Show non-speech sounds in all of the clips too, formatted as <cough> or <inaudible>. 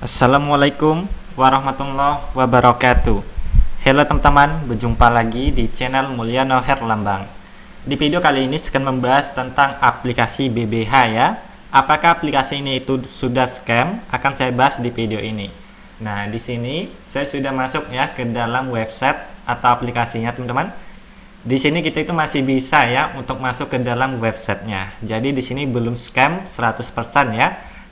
Assalamualaikum warahmatullahi wabarakatuh Halo teman-teman, berjumpa lagi di channel Mulyano Herlambang Di video kali ini saya akan membahas tentang aplikasi BBH ya Apakah aplikasi ini itu sudah scam? Akan saya bahas di video ini Nah, di sini saya sudah masuk ya ke dalam website atau aplikasinya teman-teman Di sini kita itu masih bisa ya untuk masuk ke dalam websitenya Jadi di sini belum scam 100% ya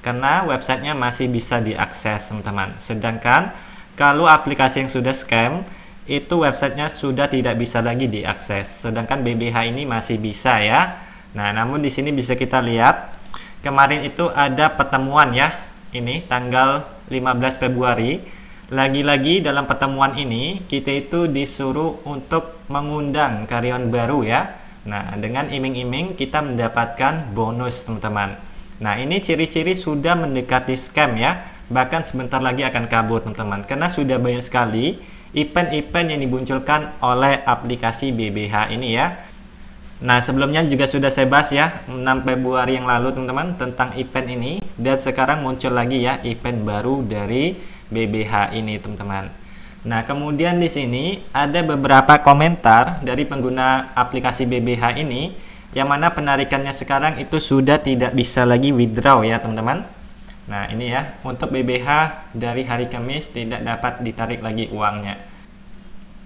karena websitenya masih bisa diakses teman-teman. Sedangkan kalau aplikasi yang sudah scam itu websitenya sudah tidak bisa lagi diakses. Sedangkan BBH ini masih bisa ya. Nah, namun di sini bisa kita lihat kemarin itu ada pertemuan ya. Ini tanggal 15 Februari. Lagi-lagi dalam pertemuan ini kita itu disuruh untuk mengundang karyawan baru ya. Nah, dengan iming-iming kita mendapatkan bonus teman-teman. Nah, ini ciri-ciri sudah mendekati scam ya. Bahkan sebentar lagi akan kabur, teman-teman. Karena sudah banyak sekali event-event yang dimunculkan oleh aplikasi BBH ini ya. Nah, sebelumnya juga sudah saya bahas ya 6 Februari yang lalu, teman-teman, tentang event ini dan sekarang muncul lagi ya event baru dari BBH ini, teman-teman. Nah, kemudian di sini ada beberapa komentar dari pengguna aplikasi BBH ini yang mana penarikannya sekarang itu sudah tidak bisa lagi withdraw ya teman-teman nah ini ya untuk BBH dari hari Kamis tidak dapat ditarik lagi uangnya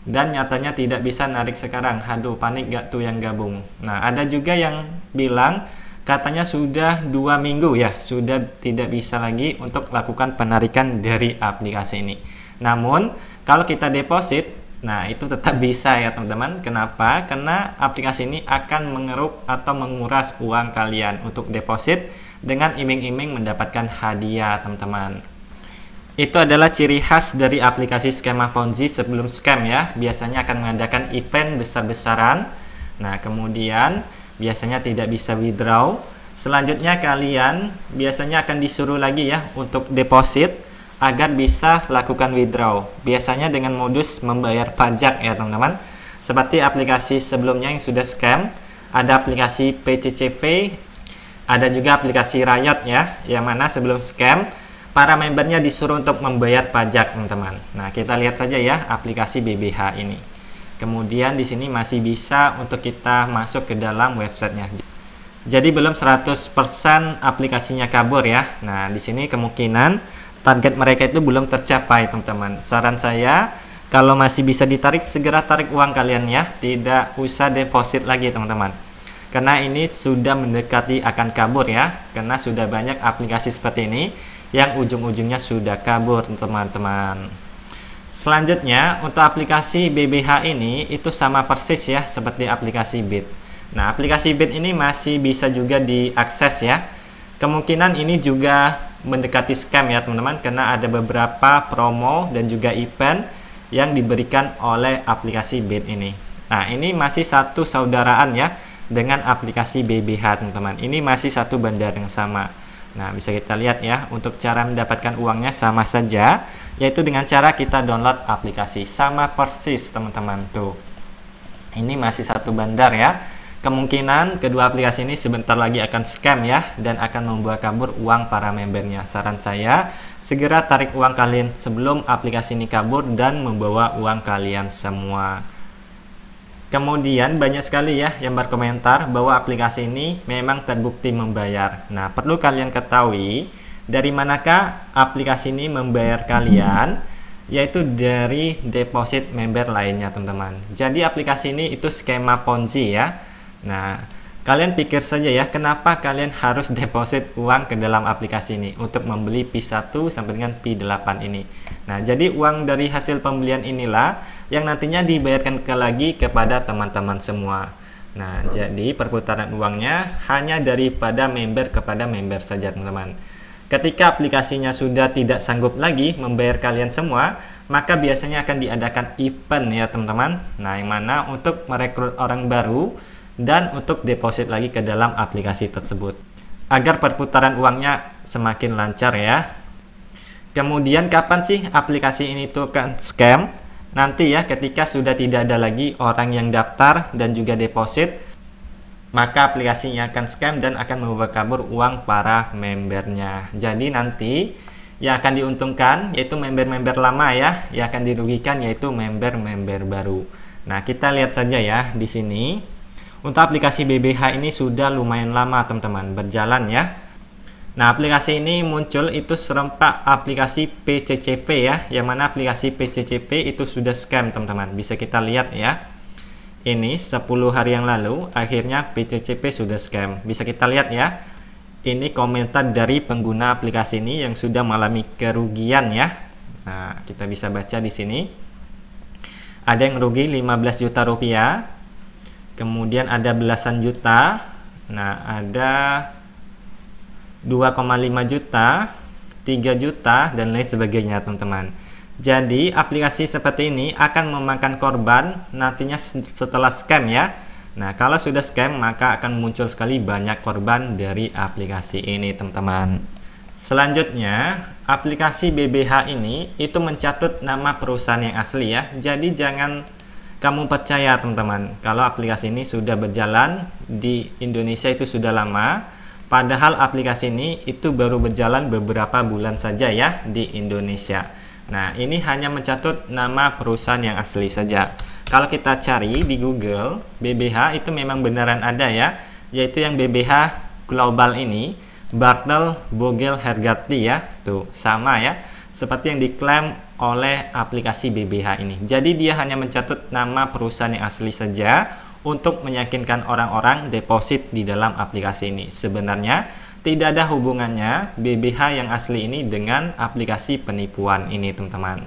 dan nyatanya tidak bisa narik sekarang aduh panik gak tuh yang gabung nah ada juga yang bilang katanya sudah dua minggu ya sudah tidak bisa lagi untuk lakukan penarikan dari aplikasi ini namun kalau kita deposit Nah, itu tetap bisa ya teman-teman. Kenapa? Karena aplikasi ini akan mengeruk atau menguras uang kalian untuk deposit dengan iming-iming mendapatkan hadiah, teman-teman. Itu adalah ciri khas dari aplikasi skema Ponzi sebelum scam ya. Biasanya akan mengadakan event besar-besaran. Nah, kemudian biasanya tidak bisa withdraw. Selanjutnya kalian biasanya akan disuruh lagi ya untuk deposit agar bisa lakukan withdraw. Biasanya dengan modus membayar pajak ya teman-teman. Seperti aplikasi sebelumnya yang sudah scam, ada aplikasi PCCV, ada juga aplikasi Riot ya, yang mana sebelum scam para membernya disuruh untuk membayar pajak teman-teman. Nah kita lihat saja ya aplikasi BBH ini. Kemudian di sini masih bisa untuk kita masuk ke dalam websitenya. Jadi belum 100% aplikasinya kabur ya. Nah, di sini kemungkinan target mereka itu belum tercapai teman-teman saran saya kalau masih bisa ditarik segera tarik uang kalian ya tidak usah deposit lagi teman-teman karena ini sudah mendekati akan kabur ya karena sudah banyak aplikasi seperti ini yang ujung-ujungnya sudah kabur teman-teman selanjutnya untuk aplikasi BBH ini itu sama persis ya seperti aplikasi BIT nah aplikasi BIT ini masih bisa juga diakses ya Kemungkinan ini juga mendekati scam ya teman-teman karena ada beberapa promo dan juga event yang diberikan oleh aplikasi BIN ini. Nah, ini masih satu saudaraan ya dengan aplikasi BBH teman-teman. Ini masih satu bandar yang sama. Nah, bisa kita lihat ya, untuk cara mendapatkan uangnya sama saja, yaitu dengan cara kita download aplikasi. Sama persis, teman-teman, tuh. Ini masih satu bandar ya. Kemungkinan kedua aplikasi ini sebentar lagi akan scam ya dan akan membuat kabur uang para membernya. Saran saya, segera tarik uang kalian sebelum aplikasi ini kabur dan membawa uang kalian semua. Kemudian banyak sekali ya yang berkomentar bahwa aplikasi ini memang terbukti membayar. Nah, perlu kalian ketahui dari manakah aplikasi ini membayar kalian yaitu dari deposit member lainnya, teman-teman. Jadi aplikasi ini itu skema ponzi ya Nah, kalian pikir saja ya, kenapa kalian harus <laughs> deposit uang ke dalam aplikasi ini untuk membeli P1 sampai dengan P8 ini. Nah, jadi uang dari hasil pembelian inilah yang nantinya dibayarkan ke lagi kepada teman-teman semua. Nah, jadi perputaran uangnya hanya daripada member kepada member saja, teman-teman. Ketika aplikasinya sudah tidak sanggup lagi membayar kalian semua, maka biasanya akan diadakan event ya teman-teman. Nah, yang mana untuk merekrut orang baru, dan untuk deposit lagi ke dalam aplikasi tersebut agar perputaran uangnya semakin lancar ya. Kemudian kapan sih aplikasi ini tuh kan scam? Nanti ya ketika sudah tidak ada lagi orang yang daftar dan juga deposit, maka aplikasinya akan scam dan akan membawa kabur uang para membernya. Jadi nanti yang akan diuntungkan yaitu member-member lama ya, yang akan dirugikan yaitu member-member baru. Nah, kita lihat saja ya di sini. Untuk aplikasi BBH ini sudah lumayan lama teman-teman berjalan ya. Nah, aplikasi ini muncul itu serempak aplikasi PCCP ya, yang mana aplikasi PCCP itu sudah scam teman-teman. Bisa kita lihat ya. Ini 10 hari yang lalu akhirnya PCCP sudah scam. Bisa kita lihat ya. Ini komentar dari pengguna aplikasi ini yang sudah mengalami kerugian ya. Nah, kita bisa baca di sini. Ada yang rugi 15 juta rupiah, kemudian ada belasan juta nah ada 2,5 juta 3 juta dan lain sebagainya teman-teman jadi aplikasi seperti ini akan memakan korban nantinya setelah scam ya Nah kalau sudah scam maka akan muncul sekali banyak korban dari aplikasi ini teman-teman Selanjutnya, aplikasi BBH ini itu mencatut nama perusahaan yang asli ya. Jadi jangan kamu percaya teman-teman kalau aplikasi ini sudah berjalan di Indonesia itu sudah lama padahal aplikasi ini itu baru berjalan beberapa bulan saja ya di Indonesia nah ini hanya mencatut nama perusahaan yang asli saja kalau kita cari di Google BBH itu memang beneran ada ya yaitu yang BBH Global ini Bartel Bogel Hergati ya tuh sama ya seperti yang diklaim oleh aplikasi BBH ini. Jadi dia hanya mencatat nama perusahaan yang asli saja untuk meyakinkan orang-orang deposit di dalam aplikasi ini. Sebenarnya tidak ada hubungannya BBH yang asli ini dengan aplikasi penipuan ini teman-teman.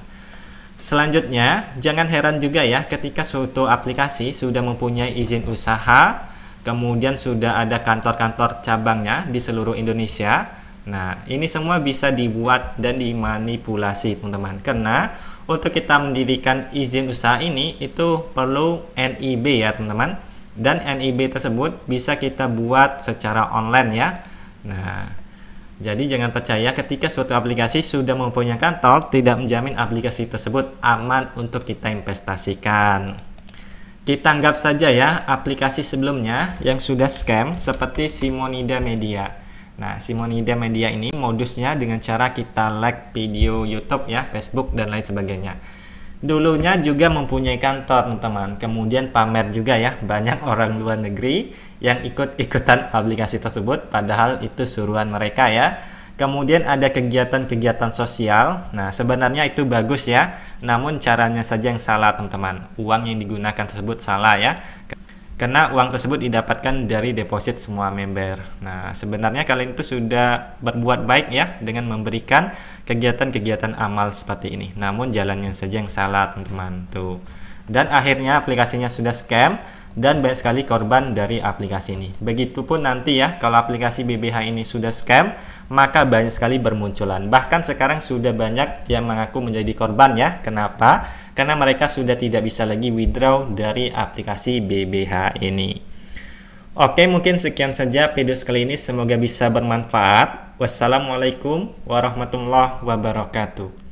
Selanjutnya, jangan heran juga ya ketika suatu aplikasi sudah mempunyai izin usaha, kemudian sudah ada kantor-kantor cabangnya di seluruh Indonesia, Nah, ini semua bisa dibuat dan dimanipulasi, teman-teman. Karena untuk kita mendirikan izin usaha ini itu perlu NIB ya, teman-teman. Dan NIB tersebut bisa kita buat secara online ya. Nah, jadi jangan percaya ketika suatu aplikasi sudah mempunyai kantor tidak menjamin aplikasi tersebut aman untuk kita investasikan. Kita anggap saja ya aplikasi sebelumnya yang sudah scam seperti Simonida Media Nah, Simonida Media ini modusnya dengan cara kita like video YouTube ya, Facebook dan lain sebagainya. Dulunya juga mempunyai kantor, teman-teman. Kemudian pamer juga ya, banyak <laughs> orang luar negeri yang ikut-ikutan aplikasi tersebut padahal itu suruhan mereka ya. Kemudian ada kegiatan-kegiatan sosial. Nah, sebenarnya itu bagus ya. Namun caranya saja yang salah, teman-teman. Uang yang digunakan tersebut salah ya karena uang tersebut didapatkan dari deposit semua member. Nah, sebenarnya kalian itu sudah berbuat baik ya dengan memberikan kegiatan-kegiatan amal seperti ini. Namun jalannya saja yang salah, teman-teman. Tuh. Dan akhirnya aplikasinya sudah scam dan banyak sekali korban dari aplikasi ini. Begitupun nanti ya, kalau aplikasi BBH ini sudah scam, maka banyak sekali bermunculan. Bahkan sekarang sudah banyak yang mengaku menjadi korban ya. Kenapa? karena mereka sudah tidak bisa lagi withdraw dari aplikasi BBH ini. Oke, mungkin sekian saja video kali ini. Semoga bisa bermanfaat. Wassalamualaikum warahmatullahi wabarakatuh.